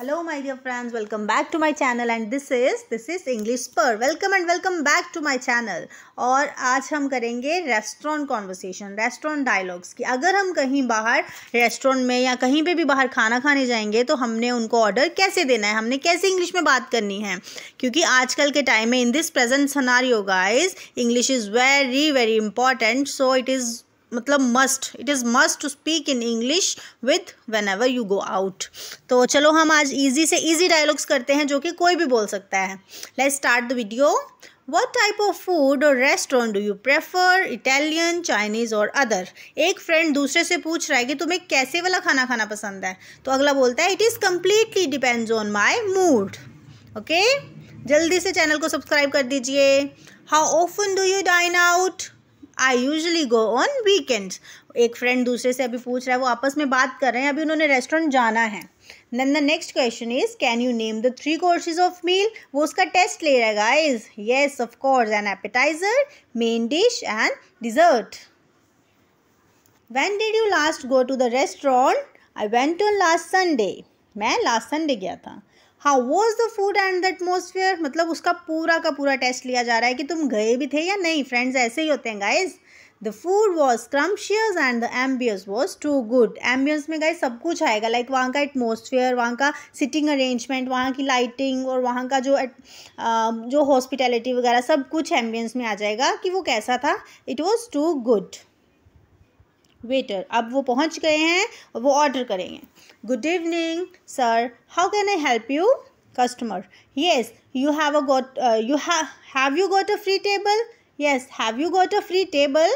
hello my dear friends welcome back to my channel and this is this is English पर welcome and welcome back to my channel और आज हम करेंगे restaurant conversation restaurant dialogues की अगर हम कहीं बाहर रेस्टोरेंट में या कहीं पे भी बाहर खाना खाने जाएंगे तो हमने उनको ऑर्डर कैसे देना है हमने कैसे इंग्लिश में बात करनी है क्योंकि आजकल के टाइम में in this present scenario guys English is very very important so it is मतलब must it is must to speak in English with whenever you go out तो चलो हम आज ईजी से ईजी डायलॉग्स करते हैं जो कि कोई भी बोल सकता है let start the video what type of food और restaurant do you prefer Italian Chinese और अदर एक फ्रेंड दूसरे से पूछ रहा है कि तुम्हें कैसे वाला खाना खाना पसंद है तो अगला बोलता है it is completely depends on my mood okay जल्दी से चैनल को सब्सक्राइब कर दीजिए how often do you dine out I usually go on weekends एक फ्रेंड दूसरे से अभी पूछ रहा है वो आपस में बात कर रहे हैं अभी उन्होंने रेस्टोरेंट जाना है then the next question is can you name the three courses of meal वो उसका टेस्ट ले रहा है guys yes of course an appetizer main dish and dessert when did you last go to the restaurant I went on last Sunday मैं last Sunday गया था how was the food and the atmosphere मतलब उसका पूरा का पूरा test लिया जा रहा है कि तुम गए भी थे या नहीं फ्रेंड्स ऐसे ही होते हैं guys the food was scrumptious and the ambience was too good ambience में गाइज सब कुछ आएगा लाइक like वहाँ का एटमोसफियर वहाँ का सिटिंग अरेंजमेंट वहाँ की लाइटिंग और वहाँ का जो um, जो हॉस्पिटैलिटी वगैरह सब कुछ एम्बियंस में आ जाएगा कि वो कैसा था it was too good waiter अब वो पहुंच गए हैं और वो ऑर्डर करेंगे good evening sir how can I help you customer yes you have a got you have you got a free table yes have you got a free table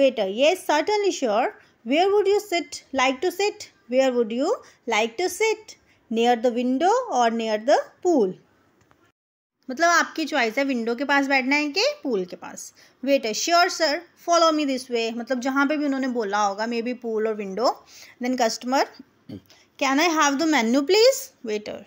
waiter yes certainly sure where would you sit like to sit where would you like to sit near the window और near the pool मतलब आपकी choice है window के पास बैठना है कि pool के पास वेट है sure sir follow me this way मतलब जहाँ पे भी उन्होंने बोला होगा मे बी पूल और window then customer can I have the menu please waiter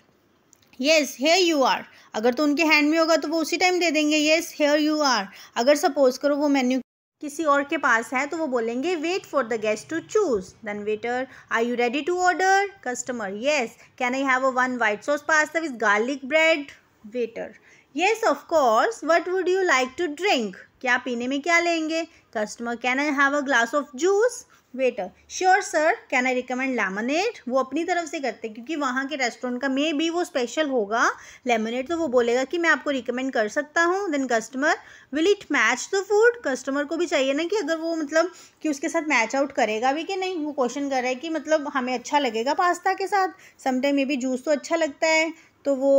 yes here you are अगर तो उनके हैंड में होगा तो वो उसी टाइम दे देंगे येस हेयर यू आर अगर सपोज करो वो मेन्यू किसी और के पास है तो वो बोलेंगे wait for the guest to choose then waiter are you ready to order customer yes can I have a one white sauce pasta with garlic bread waiter yes of course what would you like to drink क्या पीने में क्या लेंगे customer can I have a glass of juice waiter sure sir can I recommend lemonade वो अपनी तरफ से करते हैं क्योंकि वहाँ के रेस्टोरेंट का मे भी वो स्पेशल होगा लेमनेट तो वो बोलेगा कि मैं आपको रिकमेंड कर सकता हूँ then customer will it match the food customer को भी चाहिए ना कि अगर वो मतलब कि उसके साथ मैच आउट करेगा भी कि नहीं वो क्वेश्चन कर रहा है कि मतलब हमें अच्छा लगेगा पास्ता के साथ समटाइम मे भी जूस तो अच्छा लगता है तो वो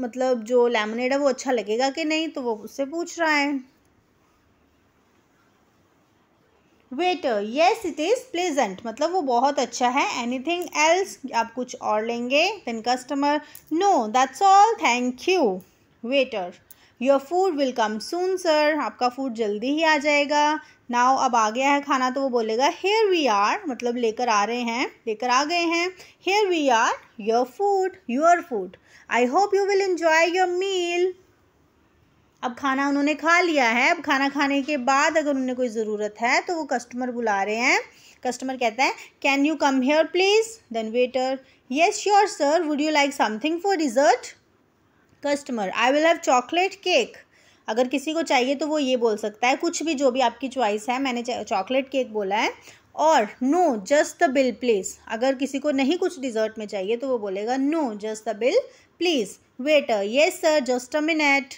मतलब जो लेमनेड है वो अच्छा लगेगा कि नहीं तो वो उससे पूछ रहा है waiter yes it is pleasant मतलब वो बहुत अच्छा है एनी थिंग एल्स आप कुछ और लेंगे then customer no that's all thank you waiter your food will come soon sir आपका फूड जल्दी ही आ जाएगा नाव अब आ गया है खाना तो वो बोलेगा हेयर वी आर मतलब लेकर आ रहे हैं लेकर आ गए हैं here we are your food your food I hope you will enjoy your meal अब खाना उन्होंने खा लिया है अब खाना खाने के बाद अगर उन्हें कोई ज़रूरत है तो वो कस्टमर बुला रहे हैं कस्टमर कहता है can you come here please then waiter yes sure sir would you like something for dessert customer I will have chocolate cake अगर किसी को चाहिए तो वो ये बोल सकता है कुछ भी जो भी आपकी चॉइस है मैंने चॉकलेट केक बोला है और no just the bill please अगर किसी को नहीं कुछ डिज़र्ट में चाहिए तो वो बोलेगा no just the bill please waiter yes sir just a minute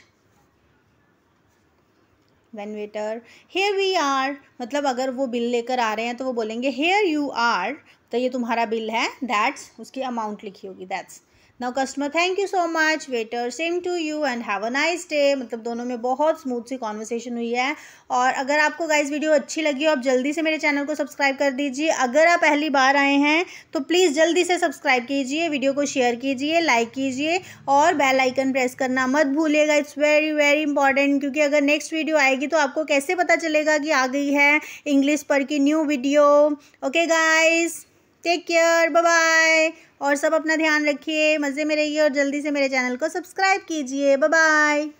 when waiter here we are मतलब अगर वो बिल लेकर आ रहे हैं तो वो बोलेंगे हेयर यू आर तो ये तुम्हारा बिल है दैट्स उसकी अमाउंट लिखी होगी that's now customer thank you so much waiter same to you and have a nice day मतलब दोनों में बहुत स्मूथ सी कॉन्वर्सेशन हुई है और अगर आपको गाइज वीडियो अच्छी लगी हो आप जल्दी से मेरे चैनल को सब्सक्राइब कर दीजिए अगर आप पहली बार आए हैं तो प्लीज़ जल्दी से सब्सक्राइब कीजिए वीडियो को शेयर कीजिए लाइक कीजिए और बेल आइकन प्रेस करना मत भूलिएगा इट्स वेरी वेरी इंपॉर्टेंट क्योंकि अगर नेक्स्ट वीडियो आएगी तो आपको कैसे पता चलेगा कि आ गई है इंग्लिश पर की new video okay guys take care bye और सब अपना ध्यान रखिए मज़े में रहिए और जल्दी से मेरे चैनल को सब्सक्राइब कीजिए बाय